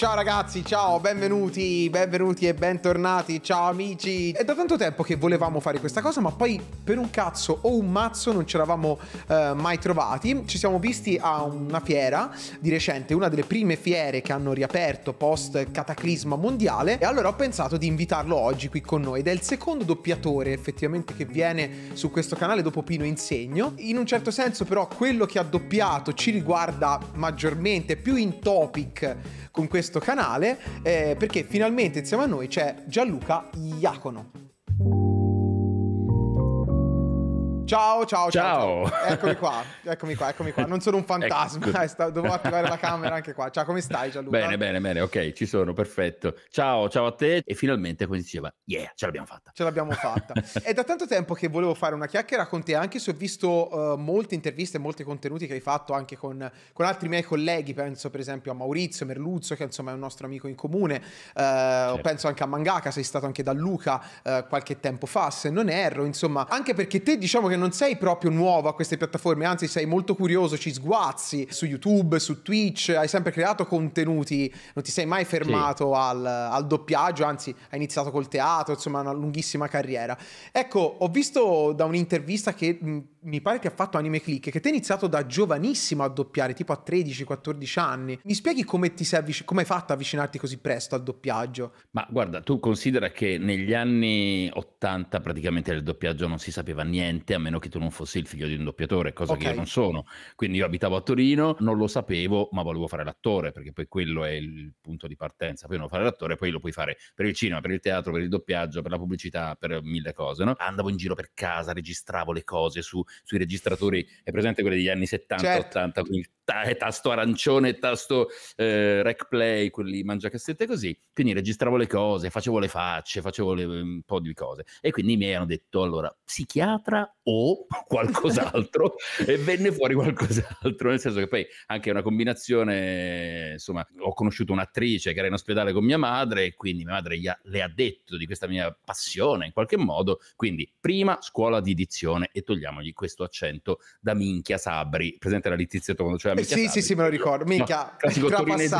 Ciao ragazzi, ciao, benvenuti, benvenuti e bentornati, ciao amici. È da tanto tempo che volevamo fare questa cosa, ma poi per un cazzo o un mazzo non ci eravamo eh, mai trovati. Ci siamo visti a una fiera di recente, una delle prime fiere che hanno riaperto post cataclisma mondiale e allora ho pensato di invitarlo oggi qui con noi ed è il secondo doppiatore effettivamente che viene su questo canale dopo Pino Insegno. In un certo senso però quello che ha doppiato ci riguarda maggiormente, più in topic con questo questo canale eh, perché finalmente insieme a noi c'è Gianluca Iacono. Ciao, ciao, ciao, ciao. Eccomi qua, eccomi qua, eccomi qua. Non sono un ecco. fantasma, ecco. dovevo attivare la camera anche qua. Ciao, come stai Gianluca? Bene, bene, bene, ok, ci sono, perfetto. Ciao, ciao a te. E finalmente, come diceva, yeah, ce l'abbiamo fatta. Ce l'abbiamo fatta. È da tanto tempo che volevo fare una chiacchiera con te, anche se ho visto uh, molte interviste, molti contenuti che hai fatto anche con, con, altri miei colleghi, penso per esempio a Maurizio Merluzzo, che insomma è un nostro amico in comune, uh, certo. penso anche a Mangaka, sei stato anche da Luca uh, qualche tempo fa, se non erro, insomma, anche perché te diciamo che non sei proprio nuovo a queste piattaforme, anzi sei molto curioso, ci sguazzi su YouTube, su Twitch, hai sempre creato contenuti, non ti sei mai fermato sì. al, al, doppiaggio, anzi hai iniziato col teatro, insomma una lunghissima carriera. Ecco, ho visto da un'intervista che mi pare che ha fatto Anime Click, che ti ha iniziato da giovanissimo a doppiare, tipo a 13-14 anni. Mi spieghi come ti sei avvic- come hai fatto ad avvicinarti così presto al doppiaggio? Ma guarda, tu considera che negli anni 80 praticamente del doppiaggio non si sapeva niente, a meno che tu non fossi il figlio di un doppiatore, cosa okay. che io non sono. Quindi io abitavo a Torino, non lo sapevo, ma volevo fare l'attore, perché poi quello è il punto di partenza. Poi non fare l'attore, poi lo puoi fare per il cinema, per il teatro, per il doppiaggio, per la pubblicità, per mille cose, no? Andavo in giro per casa, registravo le cose su sui registratori, è presente quelle degli anni 70-80, certo. quindi t- eh, tasto arancione, tasto eh, rec play, quelli mangiacassette così, quindi registravo le cose, facevo le facce, facevo le, un po' di cose e quindi mi hanno detto allora psichiatra o qualcos'altro e venne fuori qualcos'altro, nel senso che poi anche una combinazione, insomma, ho conosciuto un'attrice che era in ospedale con mia madre e quindi mia madre ha, le ha detto di questa mia passione in qualche modo, quindi prima scuola di dizione e togliamogli questo accento da minchia Sabri. Presente la Letizia quando c'era cioè eh, minchia eh, Sì, Sabri. sì, sì, me lo ricordo. Minchia, no, torinese,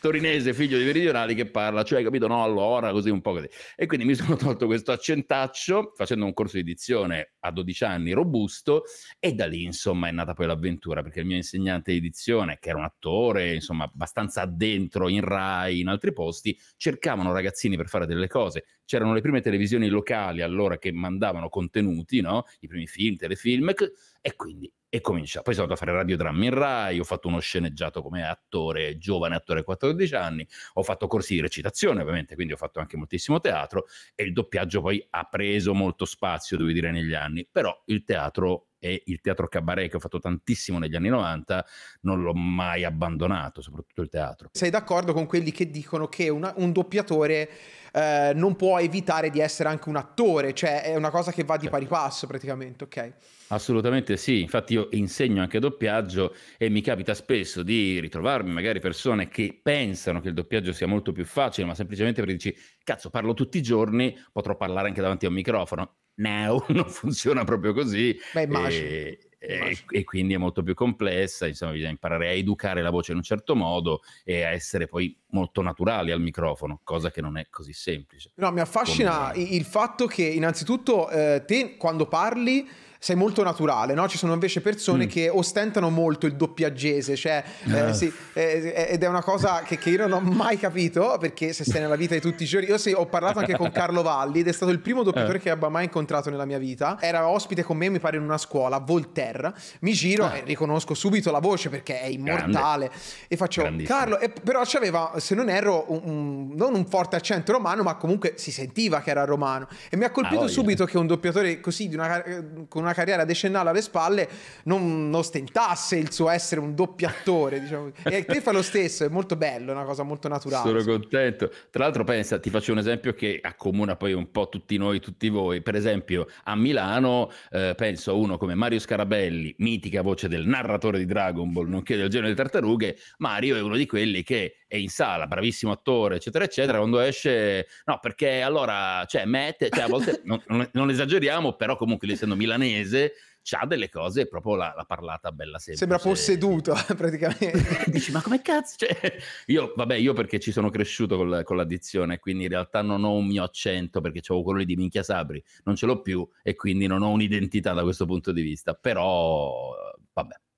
torinese, figlio di meridionali che parla, cioè, capito? No, allora, così un po' così. E quindi mi sono tolto questo accentaccio facendo un corso di edizione a 12 anni robusto e da lì, insomma, è nata poi l'avventura perché il mio insegnante di edizione, che era un attore, insomma, abbastanza addentro in Rai, in altri posti, cercavano ragazzini per fare delle cose c'erano le prime televisioni locali allora che mandavano contenuti, no? i primi film, telefilm, e quindi e comincia. Poi sono andato a fare radiodrammi in Rai, ho fatto uno sceneggiato come attore, giovane attore a 14 anni, ho fatto corsi di recitazione ovviamente, quindi ho fatto anche moltissimo teatro e il doppiaggio poi ha preso molto spazio, devo dire, negli anni, però il teatro e il teatro cabaret che ho fatto tantissimo negli anni 90 non l'ho mai abbandonato, soprattutto il teatro. Sei d'accordo con quelli che dicono che una, un doppiatore eh, non può evitare di essere anche un attore, cioè è una cosa che va di certo. pari passo praticamente, ok? Assolutamente sì, infatti io insegno anche doppiaggio e mi capita spesso di ritrovarmi magari persone che pensano che il doppiaggio sia molto più facile, ma semplicemente perché dici, cazzo, parlo tutti i giorni, potrò parlare anche davanti a un microfono now non funziona proprio così. Beh, e, e, e, quindi è molto più complessa, insomma, bisogna imparare a educare la voce in un certo modo e a essere poi molto naturali al microfono, cosa che non è così semplice. No, mi affascina Come... il fatto che innanzitutto eh, te quando parli sei molto naturale, no? Ci sono invece persone mm. che ostentano molto il doppiaggese, cioè, eh, eh. sì, eh, eh, ed è una cosa che, che, io non ho mai capito perché se sei nella vita di tutti i giorni, io sì, ho parlato anche con Carlo Valli ed è stato il primo eh. doppiatore che abbia mai incontrato nella mia vita, era ospite con me mi pare in una scuola, Voltaire, mi giro ah. e riconosco subito la voce perché è immortale Grande. e faccio Carlo, e, però c'aveva se non erro un, un, non un forte accento romano ma comunque si sentiva che era romano e mi ha ah, colpito ah, subito che un doppiatore così di una, con una una carriera decennale alle spalle non ostentasse il suo essere un doppiatore. Diciamo. E te fa lo stesso, è molto bello, è una cosa molto naturale. Sono contento. Tra l'altro pensa, ti faccio un esempio che accomuna poi un po' tutti noi, tutti voi. Per esempio a Milano eh, penso a uno come Mario Scarabelli, mitica voce del narratore di Dragon Ball, nonché del genere delle tartarughe. Mario è uno di quelli che è in sala, bravissimo attore, eccetera, eccetera, quando esce, no, perché allora, cioè, mette, cioè, a volte non, non, non esageriamo, però comunque, essendo milanese, ha delle cose proprio la, la, parlata bella semplice. Sembra posseduto praticamente. Dici, ma come cazzo? Cioè, io, vabbè, io perché ci sono cresciuto col, con l'addizione, quindi in realtà non ho un mio accento perché avevo quello di minchia Sabri, non ce l'ho più e quindi non ho un'identità da questo punto di vista, però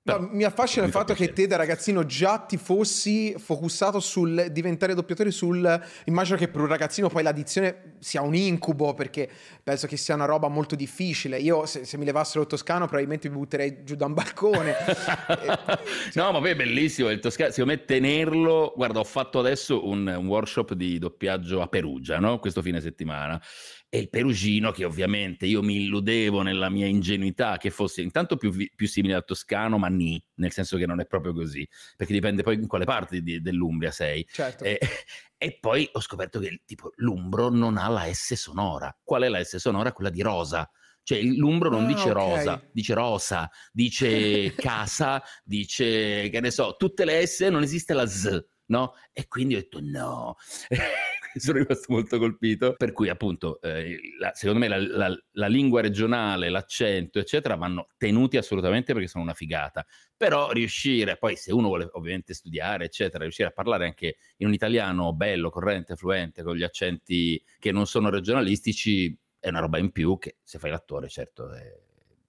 No, mi affascina mi il fatto piacere. che te da ragazzino già ti fossi focussato sul diventare doppiatore sul... Immagino che per un ragazzino poi l'addizione sia un incubo perché penso che sia una roba molto difficile. Io se, se mi levassero il toscano probabilmente mi butterei giù da un balcone. Eh, cioè no, ma poi è bellissimo il toscano. Secondo me tenerlo... Guarda, ho fatto adesso un, un workshop di doppiaggio a Perugia, no? questo fine settimana e il Perugino che ovviamente io mi illudevo nella mia ingenuità che fosse intanto più, più simile al toscano ma ni, nel senso che non è proprio così perché dipende poi in quale parte di, dell'Umbria sei certo. e, e, poi ho scoperto che tipo l'Umbro non ha la S sonora qual è la S sonora? quella di rosa cioè l'Umbro non ah, dice okay. rosa, dice rosa, dice casa, dice che ne so, tutte le S non esiste la Z, no? E quindi ho detto no. sono rimasto molto colpito, per cui appunto eh, la, secondo me la, la, la lingua regionale, l'accento eccetera vanno tenuti assolutamente perché sono una figata, però riuscire poi se uno vuole ovviamente studiare eccetera, riuscire a parlare anche in un italiano bello, corrente, fluente, con gli accenti che non sono regionalistici è una roba in più che se fai l'attore certo è,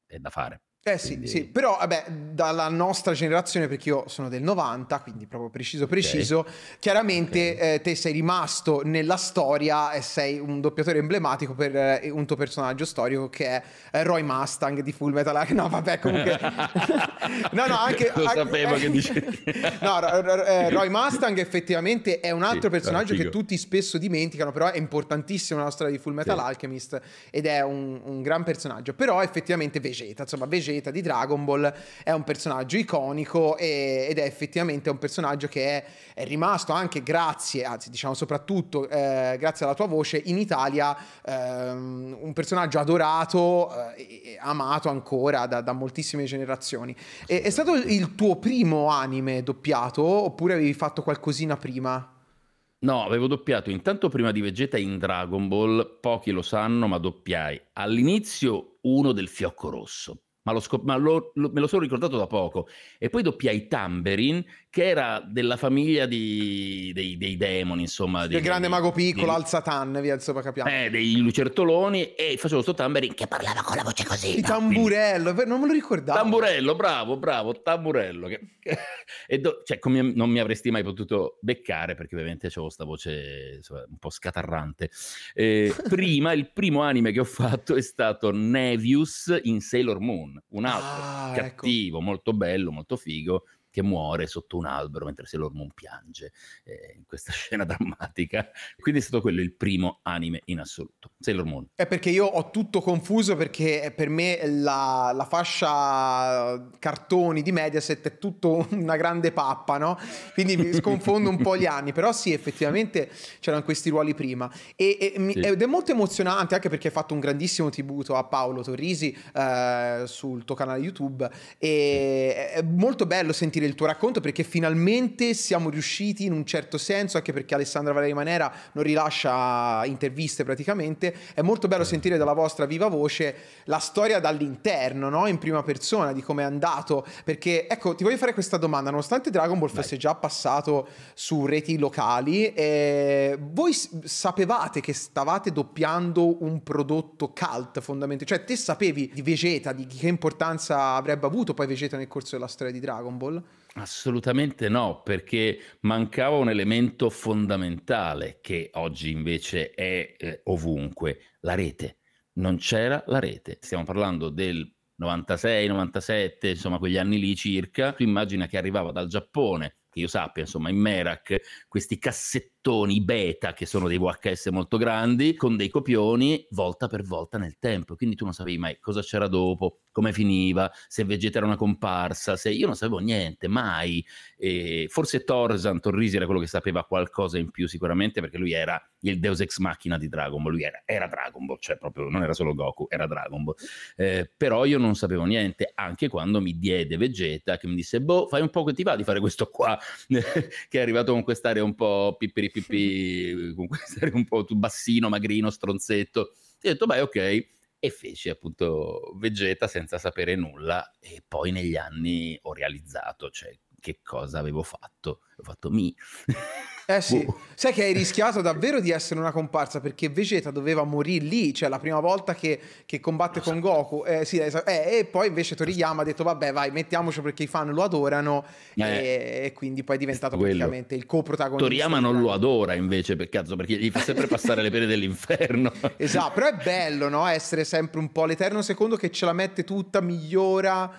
è da fare. Eh quindi... sì, però vabbè, dalla nostra generazione, perché io sono del 90, quindi proprio preciso preciso, okay. chiaramente okay. Eh, te sei rimasto nella storia e sei un doppiatore emblematico per eh, un tuo personaggio storico che è eh, Roy Mustang di Full Metal Alchemist. No, vabbè, comunque... no, no, anche... Lo anche... sapevo che dicevi. no, eh, Roy Mustang effettivamente è un altro sì, personaggio che tutti spesso dimenticano, però è importantissimo nella storia di Full Metal sì. Alchemist ed è un, un gran personaggio. Però effettivamente Vegeta, insomma, Vegeta di Dragon Ball, è un personaggio iconico e, ed è effettivamente un personaggio che è, è rimasto anche grazie, anzi diciamo soprattutto eh, grazie alla tua voce, in Italia ehm, un personaggio adorato eh, e amato ancora da, da moltissime generazioni. E, è stato il tuo primo anime doppiato oppure avevi fatto qualcosina prima? No, avevo doppiato intanto prima di Vegeta in Dragon Ball, pochi lo sanno, ma doppiai all'inizio uno del fiocco rosso, ma, lo scop- ma lo, lo, me lo sono ricordato da poco. E poi doppiai Tamberin, che era della famiglia di, dei, dei, demoni, insomma. Del dei, grande mago piccolo, dei, al Satan, via insomma capiamo. Eh, dei lucertoloni, e facevo sto Tamberin che parlava con la voce così. Il no? tamburello, Quindi, non me lo ricordavo. Tamburello, bravo, bravo, tamburello. Che, e do, cioè, come, non mi avresti mai potuto beccare, perché ovviamente avevo questa voce insomma, un po' scatarrante. Eh, prima, il primo anime che ho fatto è stato Nevius in Sailor Moon un altro ah, ecco. cattivo, ecco. molto bello, molto figo, che muore sotto un albero mentre Sailor Moon piange eh, in questa scena drammatica. Quindi è stato quello il primo anime in assoluto. Sailor Moon. È perché io ho tutto confuso perché per me la, la fascia cartoni di Mediaset è tutto una grande pappa, no? Quindi mi sconfondo un po' gli anni, però sì, effettivamente c'erano questi ruoli prima. E, e, sì. Ed è molto emozionante anche perché hai fatto un grandissimo tributo a Paolo Torrisi eh, sul tuo canale YouTube. E sì. è molto bello sentire del tuo racconto perché finalmente siamo riusciti in un certo senso, anche perché Alessandra Valeri Manera non rilascia interviste praticamente, è molto bello eh. sentire dalla vostra viva voce la storia dall'interno, no? in prima persona, di come è andato, perché ecco, ti voglio fare questa domanda, nonostante Dragon Ball Vai. fosse già passato su reti locali, eh, voi sapevate che stavate doppiando un prodotto cult fondamentalmente, cioè te sapevi di Vegeta, di che importanza avrebbe avuto poi Vegeta nel corso della storia di Dragon Ball? Assolutamente no, perché mancava un elemento fondamentale che oggi invece è eh, ovunque, la rete. Non c'era la rete. Stiamo parlando del 96, 97, insomma quegli anni lì circa. Tu immagina che arrivava dal Giappone, che io sappia, insomma, in Merak, questi cassettoni beta che sono dei VHS molto grandi, con dei copioni volta per volta nel tempo. Quindi tu non sapevi mai cosa c'era dopo, come finiva, se Vegeta era una comparsa, se io non sapevo niente, mai. E forse Torsan, Torrisi era quello che sapeva qualcosa in più sicuramente perché lui era il deus ex machina di Dragon Ball, lui era, era Dragon Ball, cioè proprio non era solo Goku, era Dragon Ball. Eh, però io non sapevo niente, anche quando mi diede Vegeta che mi disse, boh, fai un po' che ti va di fare questo qua, che è arrivato con quest'area un po' pippiripipi, con quest'area un po' bassino, magrino, stronzetto. E ho detto, beh, ok, e feci appunto Vegeta senza sapere nulla e poi negli anni ho realizzato, cioè che cosa avevo fatto. Ho fatto mi. Eh sì, uh. sai che hai rischiato davvero di essere una comparsa perché Vegeta doveva morire lì, cioè la prima volta che, che combatte con esatto. Goku. Eh, sì, eh, e poi invece esatto. Toriyama ha detto vabbè vai mettiamoci perché i fan lo adorano eh, e, quindi poi è diventato quello. praticamente il co-protagonista. Toriyama non lo adora invece per cazzo perché gli fa sempre passare le pene dell'inferno. esatto, però è bello no? essere sempre un po' l'eterno secondo che ce la mette tutta, migliora.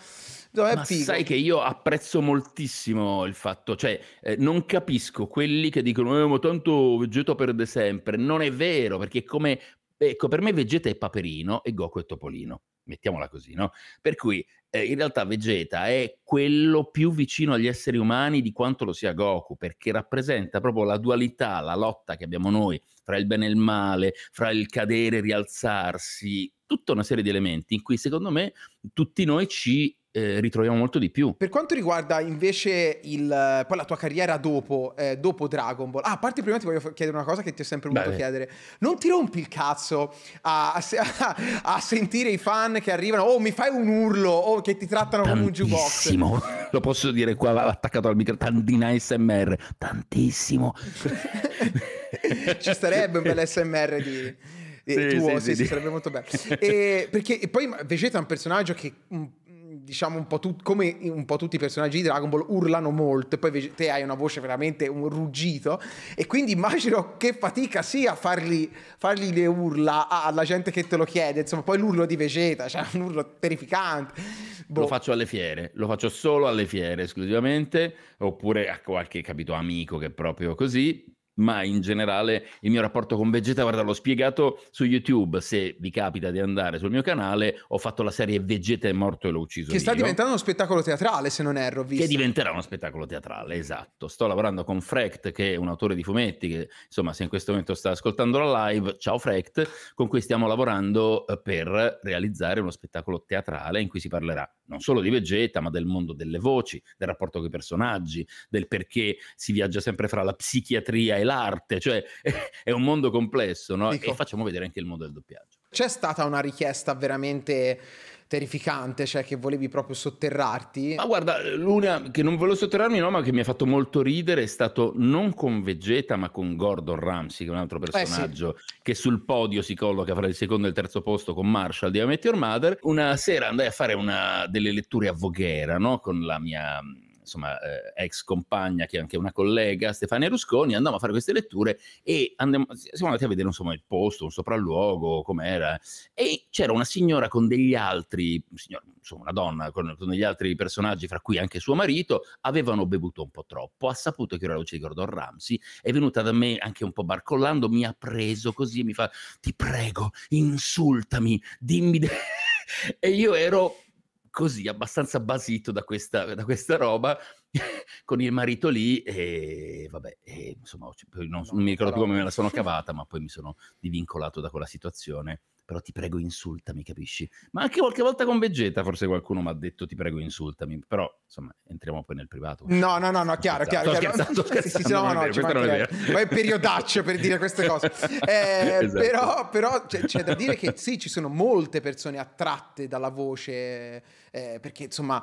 No, Ma figo. sai che io apprezzo moltissimo il fatto, cioè eh, non capisco quelli che dicono eh, tanto Vegeta perde sempre, non è vero perché come, ecco per me Vegeta è Paperino e Goku è Topolino, mettiamola così, no? Per cui eh, in realtà Vegeta è quello più vicino agli esseri umani di quanto lo sia Goku, perché rappresenta proprio la dualità, la lotta che abbiamo noi fra il bene e il male, fra il cadere e rialzarsi, tutta una serie di elementi in cui secondo me tutti noi ci eh, ritroviamo molto di più. Per quanto riguarda invece il, poi la tua carriera dopo, eh, dopo Dragon Ball, ah, a parte prima ti voglio chiedere una cosa che ti ho sempre voluto chiedere, non ti rompi il cazzo a, a, a, sentire i fan che arrivano, oh mi fai un urlo, oh che ti trattano tantissimo. come un jukebox. Lo posso dire qua attaccato al microfono, tantina SMR, tantissimo. Ci starebbe un bel SMR di... Sì, tuo, sì, sì, sì, sarebbe molto bello. e, perché e poi Vegeta è un personaggio che mm, diciamo un po' tu- come un po' tutti i personaggi di Dragon Ball urlano molto, e poi te hai una voce veramente un ruggito e quindi immagino che fatica sia fargli, fargli le urla alla gente che te lo chiede, insomma poi l'urlo di Vegeta, cioè un urlo terrificante. Boh. Lo faccio alle fiere, lo faccio solo alle fiere esclusivamente, oppure a qualche capito amico che è proprio così, ma in generale il mio rapporto con Vegeta, guarda, l'ho spiegato su YouTube, se vi capita di andare sul mio canale, ho fatto la serie Vegeta è morto e l'ho ucciso. Che io. sta diventando uno spettacolo teatrale, se non erro. Visto. Che diventerà uno spettacolo teatrale, esatto. Sto lavorando con Frecht, che è un autore di fumetti, che insomma se in questo momento sta ascoltando la live, ciao Frecht, con cui stiamo lavorando eh, per realizzare uno spettacolo teatrale in cui si parlerà non solo di Vegeta, ma del mondo delle voci, del rapporto con i personaggi, del perché si viaggia sempre fra la psichiatria e l'arte, cioè è un mondo complesso, no? Dico. E ecco. facciamo vedere anche il mondo del doppiaggio. C'è stata una richiesta veramente terrificante, cioè che volevi proprio sotterrarti. Ma guarda, l'una che non volevo sotterrarmi, no, ma che mi ha fatto molto ridere è stato non con Vegeta, ma con Gordon Ramsay, che è un altro personaggio eh sì. che sul podio si colloca fra il secondo e il terzo posto con Marshall di Amet Your Mother. Una sera andai a fare una delle letture a Voghera, no, con la mia insomma, eh, ex compagna, che è anche una collega, Stefania Rusconi, andiamo a fare queste letture e andammo, siamo andati a vedere insomma, il posto, un sopralluogo, com'era. E c'era una signora con degli altri, signora, insomma, una donna con, con, degli altri personaggi, fra cui anche suo marito, avevano bevuto un po' troppo. Ha saputo che era la luce di Gordon Ramsay, è venuta da me anche un po' barcollando, mi ha preso così e mi fa: Ti prego, insultami, dimmi. De-. e io ero così abbastanza basito da questa, da questa roba con il marito lì e vabbè, e, insomma, non, non, mi ricordo più come me la sono esatto. cavata, ma poi mi sono divincolato da quella situazione. Però ti prego insultami, capisci? Ma anche qualche volta con Vegeta forse qualcuno mi ha detto ti prego insultami, però insomma entriamo poi nel privato. No, no, no, no chiaro, chiaro. Sto Ma è periodaccio per dire queste cose. Esatto. Eh, esatto. Però, però c'è, cioè, c'è, da dire che sì, ci sono molte persone attratte dalla voce, eh, perché insomma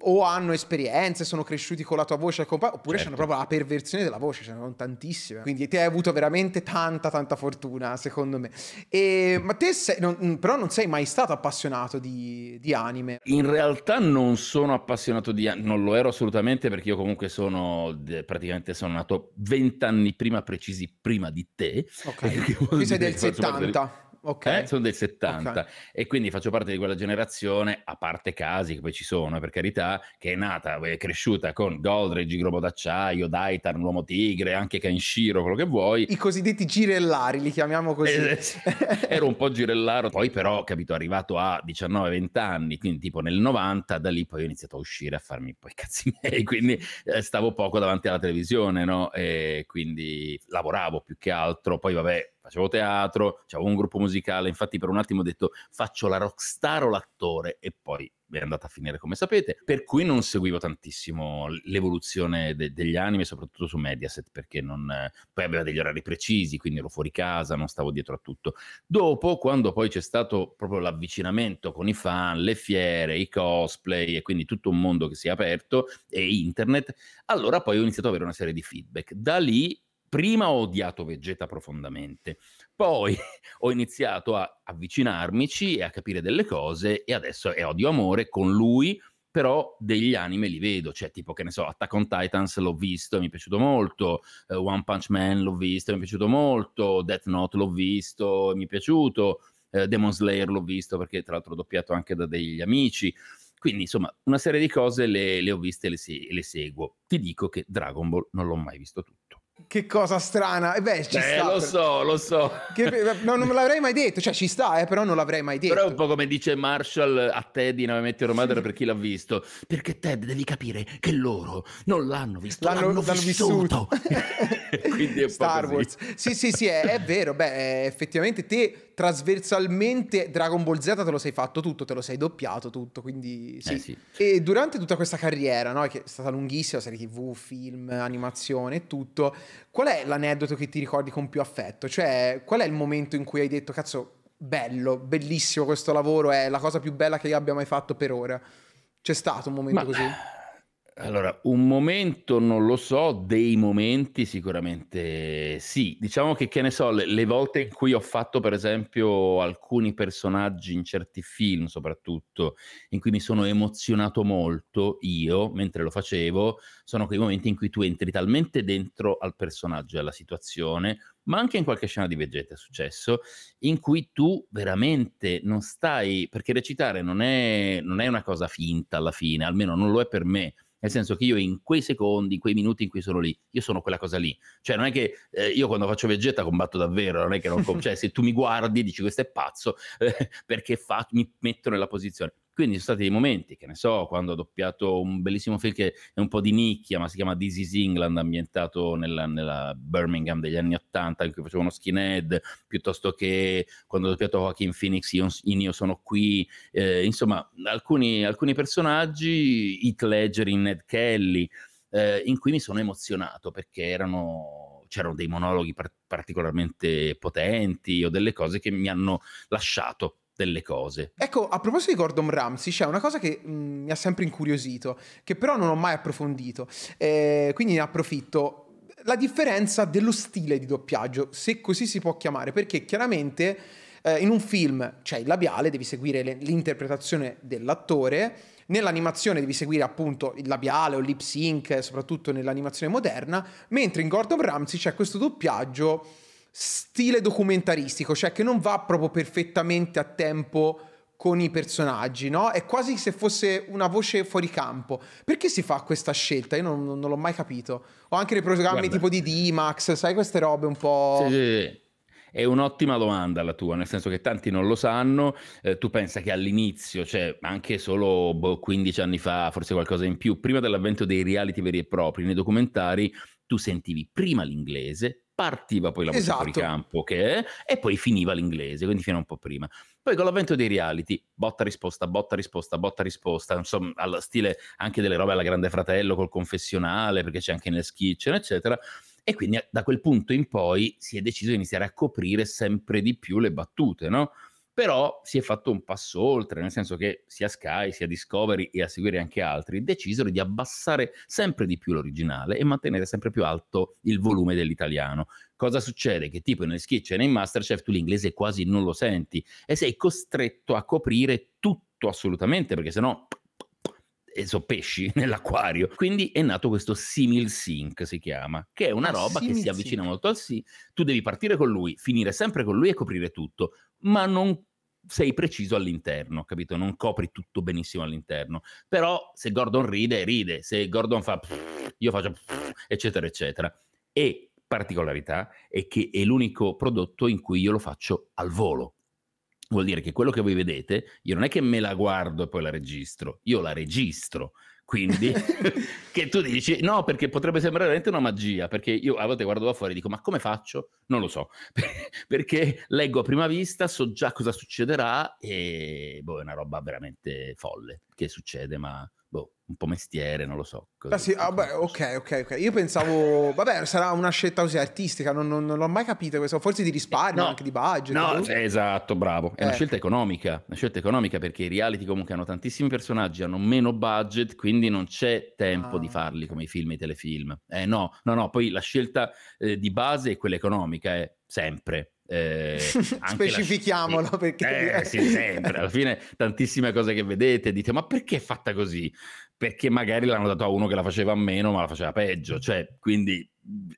o hanno esperienze, sono cresciuti con la tua voce, oppure certo. c'hanno proprio la perversione della voce, ce cioè, ne sono tantissime. Quindi ti hai avuto veramente tanta, tanta fortuna, secondo me. E, ma te sei, non, mm, però non sei mai stato appassionato di, di, anime. In realtà non sono appassionato di anime, non lo ero assolutamente perché io comunque sono, praticamente sono nato vent'anni prima, precisi prima di te. Ok, tu sei del 70. Okay. Eh, sono del 70 okay. e quindi faccio parte di quella generazione, a parte casi che poi ci sono, per carità, che è nata, è cresciuta con Goldridge, Globo d'Acciaio, Daitar, L'Uomo Tigre, anche Kenshiro, quello che vuoi. I cosiddetti girellari, li chiamiamo così. Eh, ero un po' girellaro, poi però, capito, arrivato a 19-20 anni, quindi tipo nel 90, da lì poi ho iniziato a uscire, a farmi poi i cazzi miei, quindi eh, stavo poco davanti alla televisione, no? E quindi lavoravo più che altro, poi vabbè facevo teatro, avevo un gruppo musicale, infatti per un attimo ho detto faccio la rockstar o l'attore e poi è andata a finire come sapete, per cui non seguivo tantissimo l'evoluzione de- degli anime, soprattutto su Mediaset, perché non, poi aveva degli orari precisi, quindi ero fuori casa, non stavo dietro a tutto. Dopo, quando poi c'è stato proprio l'avvicinamento con i fan, le fiere, i cosplay e quindi tutto un mondo che si è aperto e internet, allora poi ho iniziato ad avere una serie di feedback. Da lì prima ho odiato Vegeta profondamente, poi ho iniziato a avvicinarmici e a capire delle cose e adesso è odio amore con lui, però degli anime li vedo, cioè tipo che ne so, Attack on Titans l'ho visto, e mi è piaciuto molto, uh, One Punch Man l'ho visto, e mi è piaciuto molto, Death Note l'ho visto, e mi è piaciuto, uh, Demon Slayer l'ho visto perché tra l'altro ho doppiato anche da degli amici. Quindi, insomma, una serie di cose le, le ho viste e le, se- le seguo. Ti dico che Dragon Ball non l'ho mai visto tutto. Che cosa strana. E beh, ci beh, sta. Lo so, lo so. Che, eh, no, non l'avrei mai detto. Cioè, ci sta, eh, però non l'avrei mai detto. Però è un po' come dice Marshall a Teddy, in Ave Meteor sì. per chi l'ha visto. Perché Ted devi capire che loro non l'hanno visto, l'hanno, l'hanno vissuto. vissuto. Quindi è un Star po così. Wars. Sì, sì, sì, è, è vero. Beh, effettivamente te trasversalmente Dragon Ball Z te lo sei fatto tutto, te lo sei doppiato tutto, quindi eh sì. Eh sì. E durante tutta questa carriera, no, che è stata lunghissima, serie tv, film, animazione e tutto, qual è l'aneddoto che ti ricordi con più affetto? Cioè, qual è il momento in cui hai detto, cazzo, bello, bellissimo questo lavoro, è la cosa più bella che io abbia mai fatto per ora? C'è stato un momento Ma... così? Allora, un momento non lo so, dei momenti sicuramente sì. Diciamo che, che ne so, le, le volte in cui ho fatto per esempio alcuni personaggi in certi film soprattutto, in cui mi sono emozionato molto io mentre lo facevo, sono quei momenti in cui tu entri talmente dentro al personaggio e alla situazione, ma anche in qualche scena di Vegeta è successo, in cui tu veramente non stai, perché recitare non è, non è una cosa finta alla fine, almeno non lo è per me nel senso che io in quei secondi, in quei minuti in cui sono lì, io sono quella cosa lì. Cioè non è che eh, io quando faccio Vegeta combatto davvero, non è che non... Com- cioè se tu mi guardi dici questo è pazzo eh, perché fa- mi metto nella posizione. Quindi ci sono stati dei momenti, che ne so, quando ho doppiato un bellissimo film che è un po' di nicchia, ma si chiama This is England, ambientato nella, nella Birmingham degli anni Ottanta, in cui facevano skinhead, piuttosto che quando ho doppiato Joaquin Phoenix in Io sono qui, eh, insomma, alcuni, alcuni personaggi, Heath Ledger in Ned Kelly, eh, in cui mi sono emozionato perché erano c'erano dei monologhi par- particolarmente potenti o delle cose che mi hanno lasciato delle cose. Ecco, a proposito di Gordon Ramsay, c'è una cosa che mh, mm, mi ha sempre incuriosito, che però non ho mai approfondito, eh, quindi ne approfitto. La differenza dello stile di doppiaggio, se così si può chiamare, perché chiaramente eh, in un film c'è cioè il labiale, devi seguire le, l'interpretazione dell'attore, Nell'animazione devi seguire appunto il labiale o l'ip sync, soprattutto nell'animazione moderna, mentre in Gordon Ramsay c'è questo doppiaggio stile documentaristico, cioè che non va proprio perfettamente a tempo con i personaggi, no? È quasi se fosse una voce fuori campo. Perché si fa questa scelta? Io non, non l'ho mai capito. Ho anche dei programmi Guarda. tipo di D-Max, sai queste robe un po'... Sì, sì, sì. È un'ottima domanda la tua, nel senso che tanti non lo sanno, eh, tu pensa che all'inizio, cioè anche solo boh, 15 anni fa, forse qualcosa in più, prima dell'avvento dei reality veri e propri, nei documentari, tu sentivi prima l'inglese, partiva poi la musica esatto. fuori campo che è, e poi finiva l'inglese, quindi fino a un po' prima. Poi con l'avvento dei reality, botta risposta, botta risposta, botta risposta, insomma, allo stile anche delle robe alla Grande Fratello col confessionale, perché c'è anche nel kitchen, eccetera. E quindi da quel punto in poi si è deciso di iniziare a coprire sempre di più le battute, no? però si è fatto un passo oltre, nel senso che sia Sky, sia Discovery e a seguire anche altri decisero di abbassare sempre di più l'originale e mantenere sempre più alto il volume dell'italiano. Cosa succede? Che tipo nel sketch e nei Masterchef tu l'inglese quasi non lo senti e sei costretto a coprire tutto assolutamente perché sennò so, pesci nell'acquario. Quindi è nato questo simil sync, si chiama, che è una ah, roba che si avvicina molto al sì. Tu devi partire con lui, finire sempre con lui e coprire tutto ma non sei preciso all'interno, capito? Non copri tutto benissimo all'interno. Però se Gordon ride, ride. Se Gordon fa, io faccio, eccetera, eccetera. E particolarità è che è l'unico prodotto in cui io lo faccio al volo. Vuol dire che quello che voi vedete, io non è che me la guardo e poi la registro, io la registro quindi che tu dici no perché potrebbe sembrare veramente una magia perché io a volte guardo da fuori e dico ma come faccio? Non lo so perché leggo a prima vista so già cosa succederà e boh è una roba veramente folle che succede ma un po' mestiere, non lo so. Così, ah, sì, ah, beh, ok, ok, ok. Io pensavo, vabbè, sarà una scelta così artistica, non, non, non l'ho mai capito questo, forse di risparmio, eh, no, anche di budget. No, cioè, esatto, bravo. È eh. una ecco. scelta economica, una scelta economica perché i reality comunque hanno tantissimi personaggi, hanno meno budget, quindi non c'è tempo ah. di farli come i film e i telefilm. Eh no, no, no, poi la scelta eh, di base è quella economica, è eh, sempre. Eh, Specifichiamolo la... perché eh, sì, sempre alla fine tantissime cose che vedete dite ma perché è fatta così perché magari l'hanno dato a uno che la faceva meno, ma la faceva peggio. Cioè, quindi,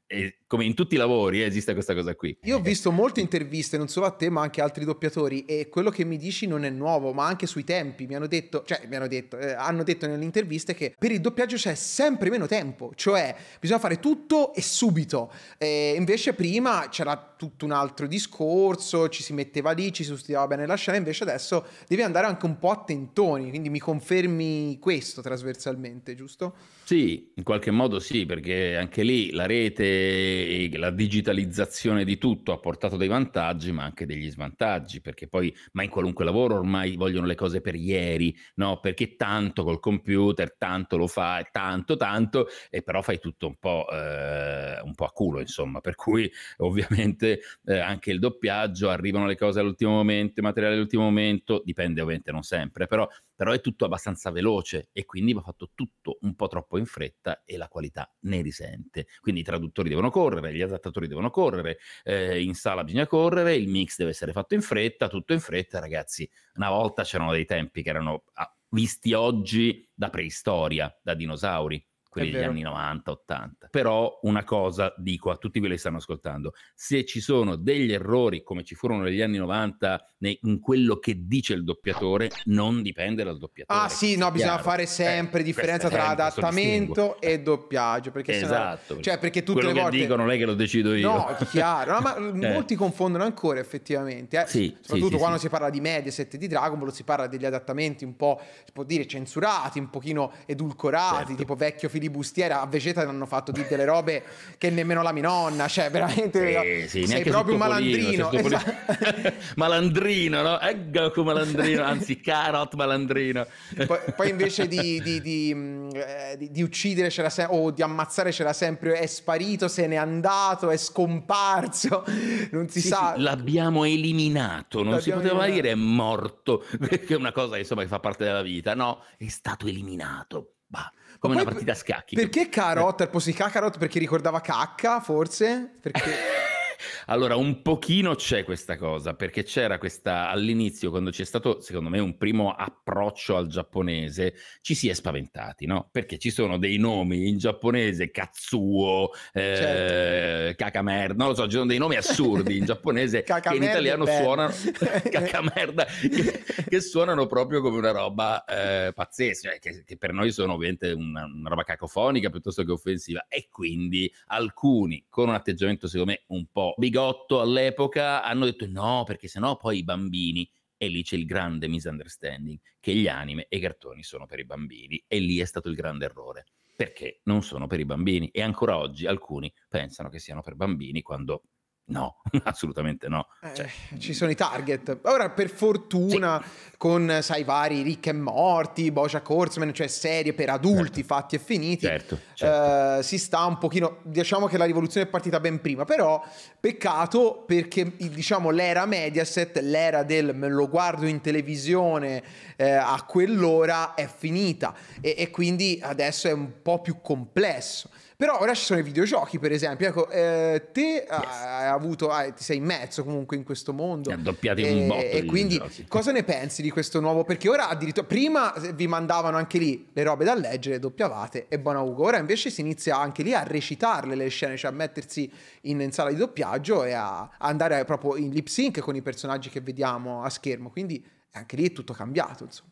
è, come in tutti i lavori, eh, esiste questa cosa qui. Io ho visto molte interviste, non solo a te, ma anche altri doppiatori, e quello che mi dici non è nuovo, ma anche sui tempi. Mi hanno detto, cioè, mi hanno detto, eh, hanno detto nelle interviste che per il doppiaggio c'è sempre meno tempo, cioè bisogna fare tutto e subito. E invece prima c'era tutto un altro discorso, ci si metteva lì, ci si studiava bene la scena, invece adesso devi andare anche un po' a tentoni, quindi mi confermi questo trasversalmente trasversalmente, giusto? Sì, in qualche modo sì, perché anche lì la rete e la digitalizzazione di tutto ha portato dei vantaggi, ma anche degli svantaggi, perché poi, ma in qualunque lavoro ormai vogliono le cose per ieri, no? Perché tanto col computer, tanto lo fai, tanto, tanto, e però fai tutto un po', eh, un po a culo, insomma, per cui ovviamente eh, anche il doppiaggio, arrivano le cose all'ultimo momento, materiale all'ultimo momento, dipende ovviamente non sempre, però però è tutto abbastanza veloce e quindi va fatto tutto un po' troppo in fretta e la qualità ne risente. Quindi i traduttori devono correre, gli adattatori devono correre, eh, in sala bisogna correre, il mix deve essere fatto in fretta, tutto in fretta, ragazzi. Una volta c'erano dei tempi che erano ah, visti oggi da preistoria, da dinosauri quelli degli anni 90, 80. Però una cosa dico a tutti quelli che stanno ascoltando, se ci sono degli errori come ci furono negli anni 90 nei, in quello che dice il doppiatore, non dipende dal doppiatore. Ah sì, no, bisogna fare eh, sempre eh, differenza tra adattamento e doppiaggio, perché esatto, sennò, cioè perché tutte quello le volte dicono lei che lo decido io. No, chiaro, no, ma eh. molti confondono ancora effettivamente, eh. sì, soprattutto sì, quando sì. si parla di Mediaset e di Dragon Ball si parla degli adattamenti un po' si può dire censurati, un pochino edulcorati, certo. tipo vecchio Filippo di Bustiera a Vegeta hanno fatto di delle robe che nemmeno la mia nonna, cioè veramente eh, sì, sei proprio un malandrino. Esatto. malandrino, no? Eggoku ecco malandrino, anzi Carrot malandrino. poi, poi, invece di, di, di, mm, eh, di uccidere se- o di ammazzare c'era sempre è sparito, se n'è andato, è scomparso, non si sì, sa. Sì, l'abbiamo eliminato, non l'abbiamo si poteva eliminato. dire è morto, che è una cosa insomma che fa parte della vita, no? È stato eliminato. Bah come una partita a scacchi. Perché Carot al eh. posto di Kakarot? Perché ricordava cacca, forse? Perché... Allora, un pochino c'è questa cosa, perché c'era questa all'inizio, quando c'è stato, secondo me, un primo approccio al giapponese, ci si è spaventati, no? Perché ci sono dei nomi in giapponese, Katsuo, eh, certo. Cacamer, non lo so, ci sono dei nomi assurdi in giapponese che in italiano suonano, cacamerda, che, che, suonano proprio come una roba eh, pazzesca, cioè, che, che, per noi sono ovviamente una, una roba cacofonica piuttosto che offensiva, e quindi alcuni con un atteggiamento, secondo me, un po' bigotto all'epoca, hanno detto no, perché sennò poi i bambini e lì c'è il grande misunderstanding che gli anime e i cartoni sono per i bambini e lì è stato il grande errore perché non sono per i bambini e ancora oggi alcuni pensano che siano per bambini quando No, assolutamente no. Cioè, eh, ci mm. sono i target. Ora, per fortuna, sì. con, sai, vari ricchi e morti, Boja Corsman, cioè serie per adulti certo. fatti e finiti, certo, certo. Eh, si sta un pochino... Diciamo che la rivoluzione è partita ben prima, però peccato perché, diciamo, l'era Mediaset, l'era del me lo guardo in televisione eh, a quell'ora è finita e, e quindi adesso è un po' più complesso. Però ora ci sono i videogiochi, per esempio. Ecco, eh, te yes. Ah, hai avuto, hai, ah, ti sei in mezzo comunque in questo mondo. Doppiati in un eh, botto. E quindi videogiochi. cosa ne pensi di questo nuovo? Perché ora addirittura prima vi mandavano anche lì le robe da leggere, doppiavate e buona Ugo. Ora invece si inizia anche lì a recitarle le scene, cioè a mettersi in, in sala di doppiaggio e a andare proprio in lip sync con i personaggi che vediamo a schermo. Quindi anche lì è tutto cambiato, insomma.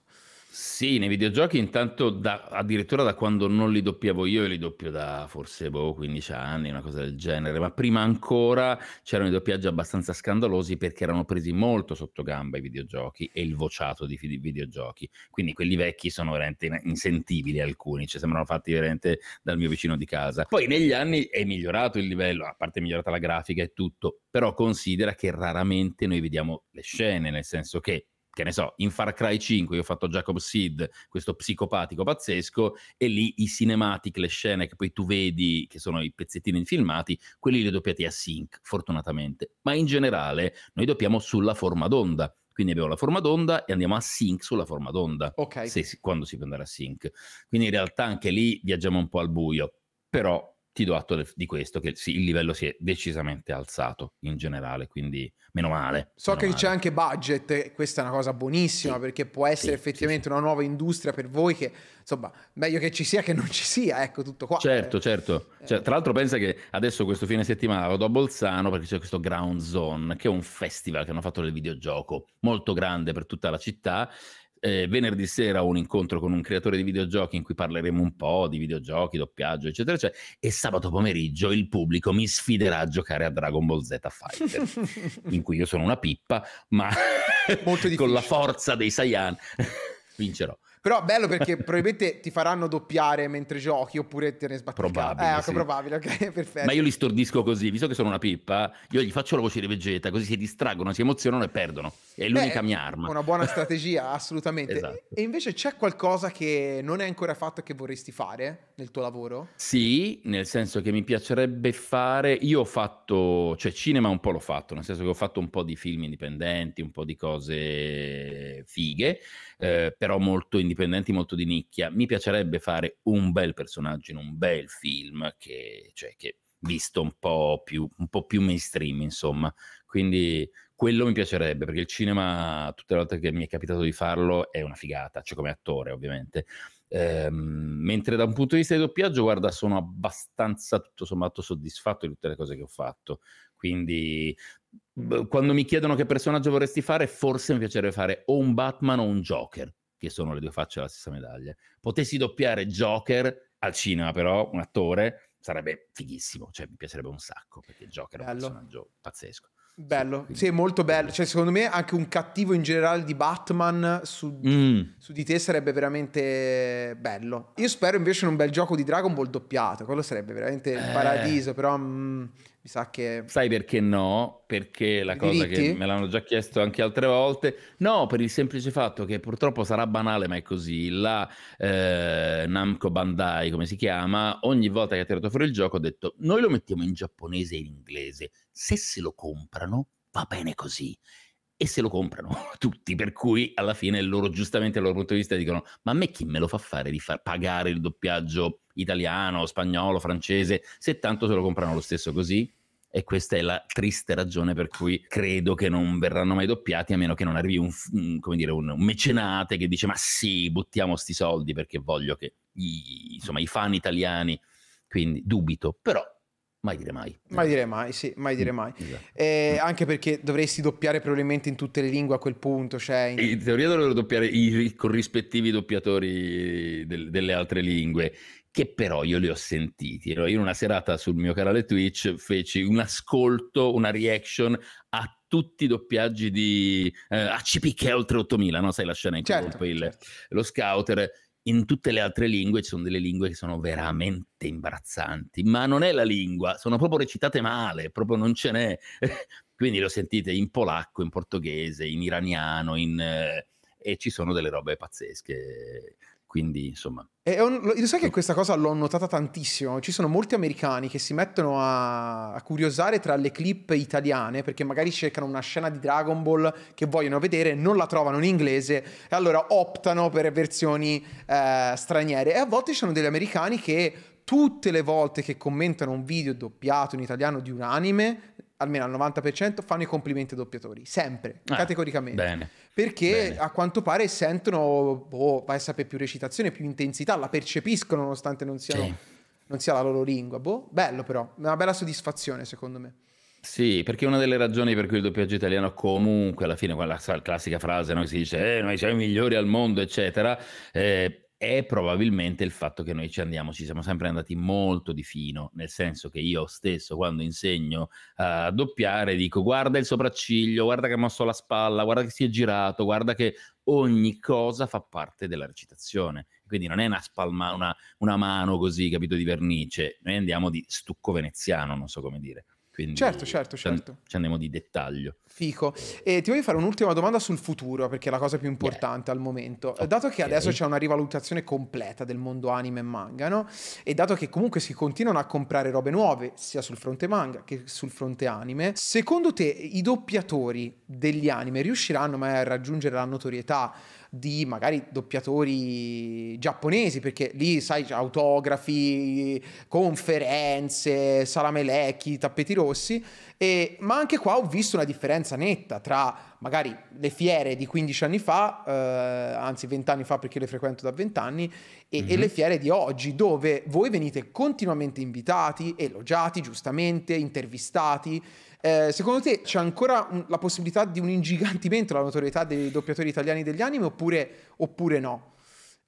Sì, nei videogiochi intanto da, addirittura da quando non li doppiavo io, io li doppio da forse boh, 15 anni, una cosa del genere, ma prima ancora c'erano i doppiaggi abbastanza scandalosi perché erano presi molto sotto gamba i videogiochi e il vociato di videogiochi, quindi quelli vecchi sono veramente insentibili alcuni, cioè sembrano fatti veramente dal mio vicino di casa. Poi negli anni è migliorato il livello, a parte è migliorata la grafica e tutto, però considera che raramente noi vediamo le scene, nel senso che che ne so, in Far Cry 5 io ho fatto Jacob Seed, questo psicopatico pazzesco, e lì i cinematic, le scene che poi tu vedi, che sono i pezzettini filmati, quelli li ho doppiati a sync, fortunatamente. Ma in generale noi doppiamo sulla forma d'onda, quindi abbiamo la forma d'onda e andiamo a sync sulla forma d'onda, okay. se, quando si può andare a sync. Quindi in realtà anche lì viaggiamo un po' al buio, però ti do atto di questo, che sì, il livello si è decisamente alzato in generale, quindi meno male. So meno che male. c'è anche budget, e questa è una cosa buonissima sì, perché può essere sì, effettivamente sì, una nuova industria per voi che, insomma, meglio che ci sia che non ci sia, ecco tutto qua. Certo, certo. Eh. Cioè, tra l'altro pensa che adesso questo fine settimana vado a Bolzano perché c'è questo Ground Zone, che è un festival che hanno fatto del videogioco, molto grande per tutta la città eh, venerdì sera ho un incontro con un creatore di videogiochi in cui parleremo un po' di videogiochi, doppiaggio, eccetera, eccetera. E sabato pomeriggio il pubblico mi sfiderà a giocare a Dragon Ball Z Fighter, in cui io sono una pippa, ma con la forza dei Saiyan vincerò. Però bello perché probabilmente ti faranno doppiare mentre giochi oppure te ne sbatti. Probabile. Eh, ecco, sì. probabile, ok, perfetto. Ma io li stordisco così, visto che sono una pippa, io gli faccio la voce di Vegeta, così si distraggono, si emozionano e perdono. È l'unica Beh, mia arma. Una buona strategia, assolutamente. Esatto. E invece c'è qualcosa che non è ancora fatto e che vorresti fare nel tuo lavoro? Sì, nel senso che mi piacerebbe fare. Io ho fatto, cioè cinema un po' l'ho fatto, nel senso che ho fatto un po' di film indipendenti, un po' di cose fighe. Eh, però molto indipendenti, molto di nicchia. Mi piacerebbe fare un bel personaggio in un bel film che, cioè, che visto un po, più, un po' più mainstream, insomma. Quindi quello mi piacerebbe perché il cinema, tutte le volte che mi è capitato di farlo, è una figata, cioè come attore ovviamente. Ehm, mentre da un punto di vista di doppiaggio, guarda, sono abbastanza tutto sommato soddisfatto di tutte le cose che ho fatto. Quindi quando mi chiedono che personaggio vorresti fare, forse mi piacerebbe fare o un Batman o un Joker, che sono le due facce della stessa medaglia. Potessi doppiare Joker al cinema, però, un attore, sarebbe fighissimo, cioè mi piacerebbe un sacco, perché Joker è un Bello. personaggio pazzesco. Bello, sì, molto bello. Cioè, secondo me anche un cattivo in generale di Batman su, mm. su, di te sarebbe veramente bello. Io spero invece in un bel gioco di Dragon Ball doppiato, quello sarebbe veramente eh. il paradiso, però mm, mi sa che... Sai perché no? Perché la cosa diritti? che me l'hanno già chiesto anche altre volte, no, per il semplice fatto che purtroppo sarà banale, ma è così, la eh, Namco Bandai, come si chiama, ogni volta che ha tirato fuori il gioco ha detto noi lo mettiamo in giapponese e in inglese se se lo comprano va bene così e se lo comprano tutti, per cui alla fine loro giustamente dal loro punto di vista dicono ma a me chi me lo fa fare di far pagare il doppiaggio italiano, spagnolo, francese, se tanto se lo comprano lo stesso così? E questa è la triste ragione per cui credo che non verranno mai doppiati a meno che non arrivi un, dire, un mecenate che dice ma sì, buttiamo sti soldi perché voglio che gli, insomma, i fan italiani, quindi dubito, però Mai dire mai. Mai dire mai, sì, mai dire mm, mai. Esatto. Eh, anche perché dovresti doppiare probabilmente in tutte le lingue a quel punto. Cioè in... in teoria dovrebbero doppiare i corrispettivi doppiatori del, delle altre lingue, che però io li ho sentiti. Io in una serata sul mio canale Twitch feci un ascolto, una reaction a tutti i doppiaggi di eh, è oltre 8000, no? Sai la scena in cui certo, certo. lo scouter in tutte le altre lingue ci sono delle lingue che sono veramente imbarazzanti, ma non è la lingua, sono proprio recitate male, proprio non ce n'è. Quindi lo sentite in polacco, in portoghese, in iraniano, in, eh, e ci sono delle robe pazzesche. Quindi, insomma. E un, lo, sai che questa cosa l'ho notata tantissimo. Ci sono molti americani che si mettono a, a, curiosare tra le clip italiane perché magari cercano una scena di Dragon Ball che vogliono vedere, non la trovano in inglese e allora optano per versioni eh, straniere. E a volte ci sono degli americani che tutte le volte che commentano un video doppiato in italiano di un anime almeno al 90% fanno i complimenti ai doppiatori, sempre, ah, categoricamente. Bene, perché bene. a quanto pare sentono, boh, vai a sapere più recitazione, più intensità, la percepiscono nonostante non, siano, sì. non sia la loro lingua. Boh, bello però, una bella soddisfazione secondo me. Sì, perché una delle ragioni per cui il doppiaggio italiano comunque, alla fine, quella classica frase no, che si dice eh, noi siamo i migliori al mondo, eccetera, eh, è probabilmente il fatto che noi ci andiamo, ci siamo sempre andati molto di fino, nel senso che io stesso quando insegno a doppiare dico guarda il sopracciglio, guarda che ha mosso la spalla, guarda che si è girato, guarda che ogni cosa fa parte della recitazione. Quindi non è una, spalma, una, una mano così, capito, di vernice, noi andiamo di stucco veneziano, non so come dire. Quindi certo, certo, certo. Ci andiamo di dettaglio. Fico. E ti voglio fare un'ultima domanda sul futuro, perché è la cosa più importante yeah. al momento. Okay. Dato che adesso c'è una rivalutazione completa del mondo anime e manga, no? E dato che comunque si continuano a comprare robe nuove, sia sul fronte manga che sul fronte anime, secondo te i doppiatori degli anime riusciranno mai a raggiungere la notorietà? di magari doppiatori giapponesi, perché lì sai autografi, conferenze, salamelecchi, tappeti rossi, e, ma anche qua ho visto una differenza netta tra magari le fiere di 15 anni fa, eh, anzi 20 anni fa perché le frequento da 20 anni, e, mm-hmm. e, mhm. le fiere di oggi dove voi venite continuamente invitati, elogiati giustamente, intervistati. Eh, secondo te c'è ancora un, la possibilità di un ingigantimento della notorietà dei doppiatori italiani degli anime oppure, oppure no?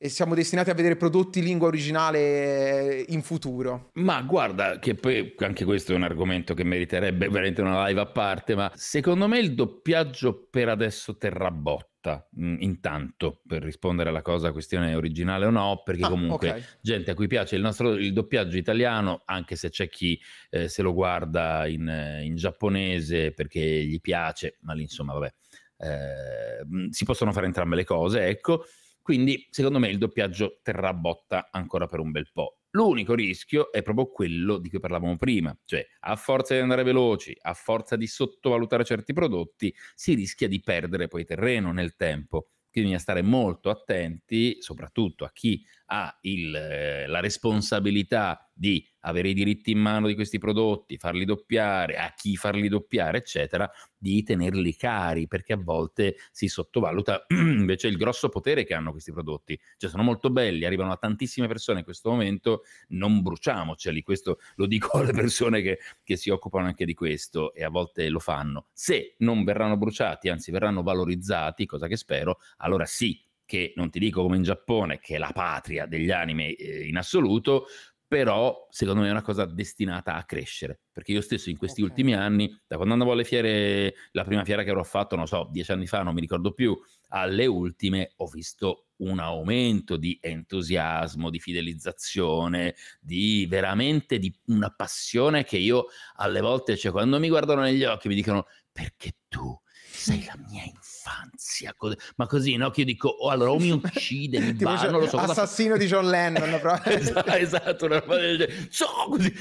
e siamo destinati a vedere prodotti lingua originale eh, in futuro. Ma guarda, che poi anche questo è un argomento che meriterebbe veramente una live a parte, ma secondo me il doppiaggio per adesso terrà botta mm, intanto per rispondere alla cosa questione originale o no perché ah, comunque okay. gente a cui piace il nostro il doppiaggio italiano anche se c'è chi eh, se lo guarda in, eh, in, giapponese perché gli piace ma lì insomma vabbè eh, mm, si possono fare entrambe le cose ecco quindi, secondo me, il doppiaggio terrà botta ancora per un bel po'. L'unico rischio è proprio quello di cui parlavamo prima, cioè a forza di andare veloci, a forza di sottovalutare certi prodotti, si rischia di perdere poi terreno nel tempo. Quindi bisogna stare molto attenti, soprattutto a chi ha il, eh, la responsabilità di avere i diritti in mano di questi prodotti, farli doppiare, a chi farli doppiare, eccetera, di tenerli cari, perché a volte si sottovaluta invece il grosso potere che hanno questi prodotti. Cioè sono molto belli, arrivano a tantissime persone in questo momento, non bruciamoceli, questo lo dico alle persone che, che si occupano anche di questo e a volte lo fanno. Se non verranno bruciati, anzi verranno valorizzati, cosa che spero, allora sì, che non ti dico come in Giappone, che è la patria degli anime eh, in assoluto, però secondo me è una cosa destinata a crescere, perché io stesso in questi okay. ultimi anni, da quando andavo alle fiere, la prima fiera che avrò fatto, non so, dieci anni fa, non mi ricordo più, alle ultime ho visto un aumento di entusiasmo, di fidelizzazione, di veramente di una passione che io alle volte, cioè quando mi guardano negli occhi mi dicono perché tu sai la mia infanzia, co- ma così, no? Che io dico, oh, allora o mi uccide, mi bar, non lo so. Assassino cosa... di John Lennon, però. esatto, esatto, una roba del So, così.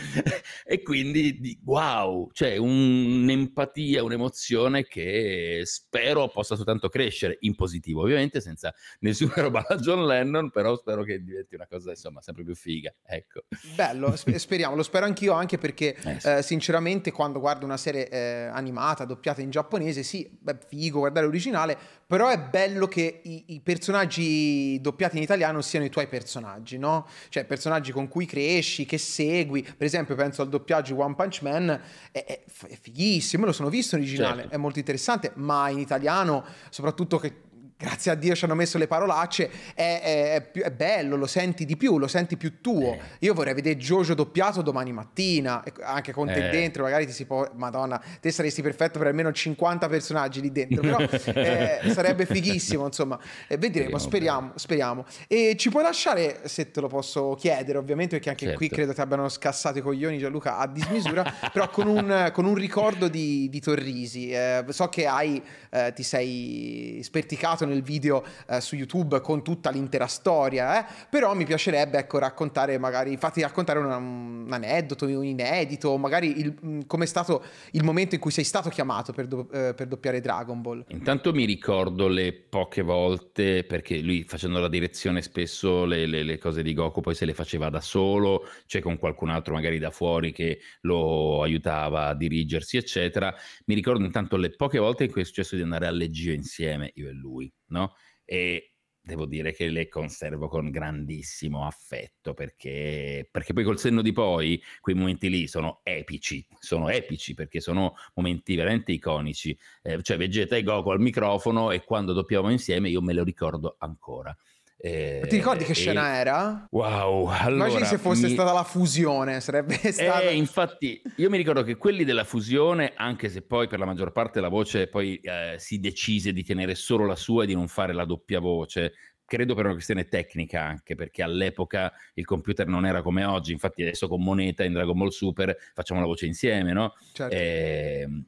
e quindi, di, wow, cioè, un'empatia, un'emozione che spero possa soltanto crescere, in positivo ovviamente, senza nessuna roba da John Lennon, però spero che diventi una cosa, insomma, sempre più figa, ecco. Bello, speriamo, lo spero anch'io, anche perché, eh, sì. eh, sinceramente, quando guardo una serie eh, animata, doppiata in giapponese, sì, beh, figo guardare l'originale, però è bello che i, i, personaggi doppiati in italiano siano i tuoi personaggi, no? Cioè personaggi con cui cresci, che segui, per esempio penso al doppiaggio One Punch Man, è, è, è fighissimo, me lo sono visto in originale, certo. è molto interessante, ma in italiano, soprattutto che grazie a Dio ci hanno messo le parolacce, è, è, è, è, bello, lo senti di più, lo senti più tuo. Eh. Io vorrei vedere Jojo doppiato domani mattina, anche con te eh. dentro, magari ti si può... Madonna, te saresti perfetto per almeno 50 personaggi lì dentro, però eh, sarebbe fighissimo, insomma. Eh, vedremo, speriamo, speriamo, speriamo. E ci puoi lasciare, se te lo posso chiedere, ovviamente, perché anche certo. qui credo ti abbiano scassato i coglioni Gianluca a dismisura, però con un, con un, ricordo di, di Torrisi. Eh, so che hai, eh, ti sei sperticato nel video eh, su YouTube con tutta l'intera storia, eh? però mi piacerebbe ecco, raccontare magari, fatti raccontare una, un aneddoto, un inedito, magari mm, come è stato il momento in cui sei stato chiamato per, do, eh, per doppiare Dragon Ball. Intanto mi ricordo le poche volte, perché lui facendo la direzione spesso le, le, le cose di Goku poi se le faceva da solo, cioè con qualcun altro magari da fuori che lo aiutava a dirigersi, eccetera. Mi ricordo intanto le poche volte in cui è successo di andare a leggere insieme, io e lui no? E devo dire che le conservo con grandissimo affetto perché, perché, poi col senno di poi quei momenti lì sono epici, sono epici perché sono momenti veramente iconici, eh, cioè Vegeta e Goku al microfono e quando doppiamo insieme io me lo ricordo ancora. E, eh, ti ricordi che e... scena era? Wow, allora, Immagini se fosse mi... stata la fusione, sarebbe eh, stata... Eh, infatti, io mi ricordo che quelli della fusione, anche se poi per la maggior parte la voce poi eh, si decise di tenere solo la sua e di non fare la doppia voce, credo per una questione tecnica anche, perché all'epoca il computer non era come oggi, infatti adesso con Moneta in Dragon Ball Super facciamo la voce insieme, no? Certo. E ehm,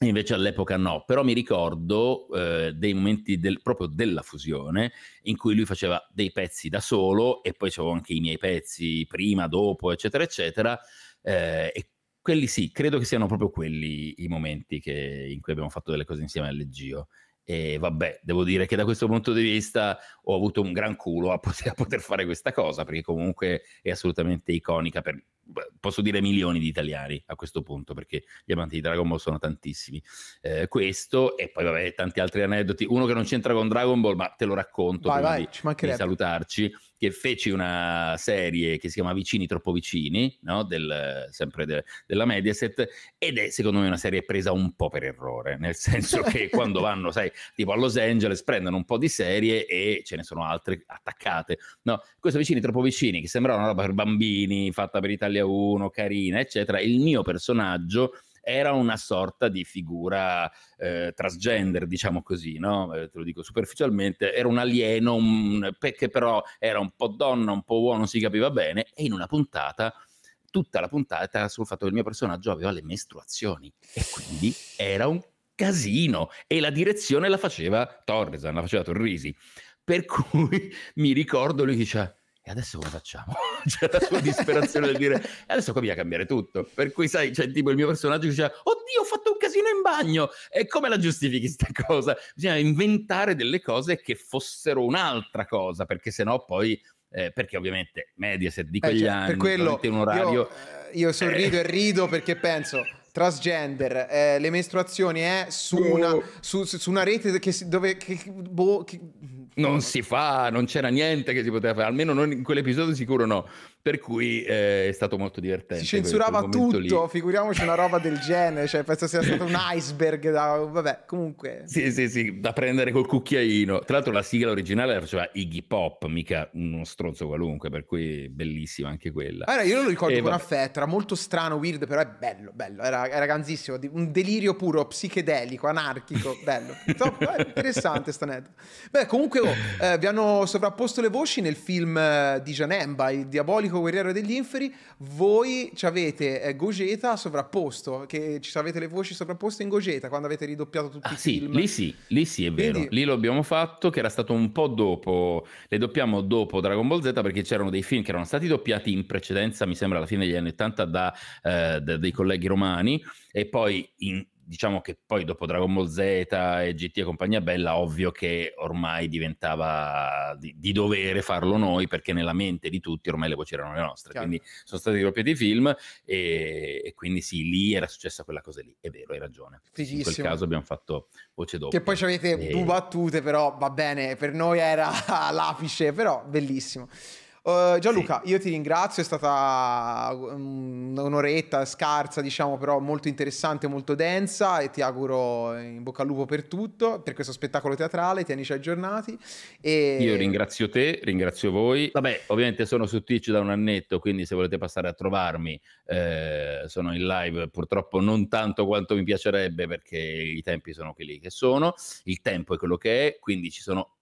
Invece all'epoca no, però mi ricordo eh, dei momenti del, proprio della fusione in cui lui faceva dei pezzi da solo e poi avevo anche i miei pezzi prima, dopo, eccetera, eccetera. Eh, e quelli sì, credo che siano proprio quelli i momenti che, in cui abbiamo fatto delle cose insieme a Leggio. E vabbè, devo dire che da questo punto di vista ho avuto un gran culo a poter, a poter fare questa cosa, perché comunque è assolutamente iconica per, posso dire milioni di italiani a questo punto, perché gli amanti di Dragon Ball sono tantissimi. Eh, questo e poi vabbè, tanti altri aneddoti. Uno che non c'entra con Dragon Ball, ma te lo racconto vai, prima vai, di, di salutarci che feci una serie che si chiama Vicini troppo vicini, no? Del, sempre de, della Mediaset, ed è secondo me una serie presa un po' per errore, nel senso che quando vanno, sai, tipo a Los Angeles prendono un po' di serie e ce ne sono altre attaccate. No, questo Vicini troppo vicini, che sembrava una roba per bambini, fatta per Italia 1, carina, eccetera, il mio personaggio era una sorta di figura eh, transgender, diciamo così, no? eh, te lo dico superficialmente, era un alieno un, che però era un po' donna, un po' uomo, non si capiva bene, e in una puntata tutta la puntata sul fatto che il mio personaggio aveva le mestruazioni e quindi era un casino e la direzione la faceva Torresan, la faceva Torrisi. Per cui mi ricordo lui diceva e adesso come facciamo? C'è la sua disperazione del dire, adesso comincia a cambiare tutto. Per cui, sai, c'è tipo il mio personaggio che dice, oddio, ho fatto un casino in bagno. E come la giustifichi questa cosa? Bisogna inventare delle cose che fossero un'altra cosa, perché sennò poi... Eh, perché ovviamente Mediaset di quegli eh, cioè, anni, per quello, un orario... Io, eh, io sorrido eh. e rido perché penso transgender, eh, le menstruazioni è eh, su, oh. una, su, su una, rete che si, dove... Che, boh, che... Non si fa, non c'era niente che si poteva fare, almeno non in quell'episodio sicuro no. Per cui eh, è stato molto divertente. Si censurava tutto, lì. figuriamoci una roba del genere, cioè penso sia stato un iceberg, da, vabbè, comunque. Sì, sì, sì, da prendere col cucchiaino. Tra l'altro la sigla originale faceva Iggy Pop, mica uno stronzo qualunque, per cui bellissima anche quella. Allora, io lo ricordo e con vabbè. affetto, era molto strano, weird, però è bello, bello, era, era ganzissimo, un delirio puro, psichedelico, anarchico, bello. Eh, interessante sta net. Beh, comunque oh, eh, vi hanno sovrapposto le voci nel film eh, di Janemba, il diabolico unico guerriero degli inferi, voi ci avete eh, Gogeta sovrapposto, che ci avete le voci sovrapposte in Gogeta quando avete ridoppiato tutti ah, i sì, film. Lì sì, lì sì è vero, lì lo abbiamo fatto che era stato un po' dopo, le doppiamo dopo Dragon Ball Z perché c'erano dei film che erano stati doppiati in precedenza, mi sembra alla fine degli anni 80 da, eh, da dei colleghi romani e poi in diciamo che poi dopo Dragon Ball Z e GT e compagnia bella, ovvio che ormai diventava di, di dovere farlo noi perché nella mente di tutti ormai le voci erano le nostre, Chiaro. quindi sono stati doppiati i film e, e, quindi sì, lì era successa quella cosa lì, è vero, hai ragione. Fighissimo. In quel caso abbiamo fatto voce dopo. Che poi ci avete e... due battute, però va bene, per noi era l'apice, però bellissimo. Uh, Gianluca, sì. io ti ringrazio, è stata mm, un'oretta scarsa, diciamo, però molto interessante, molto densa e ti auguro in bocca al lupo per tutto, per questo spettacolo teatrale, tienici aggiornati. E... Io ringrazio te, ringrazio voi. Vabbè, ovviamente sono su Twitch da un annetto, quindi se volete passare a trovarmi, eh, sono in live, purtroppo non tanto quanto mi piacerebbe perché i tempi sono quelli che sono, il tempo è quello che è, quindi ci sono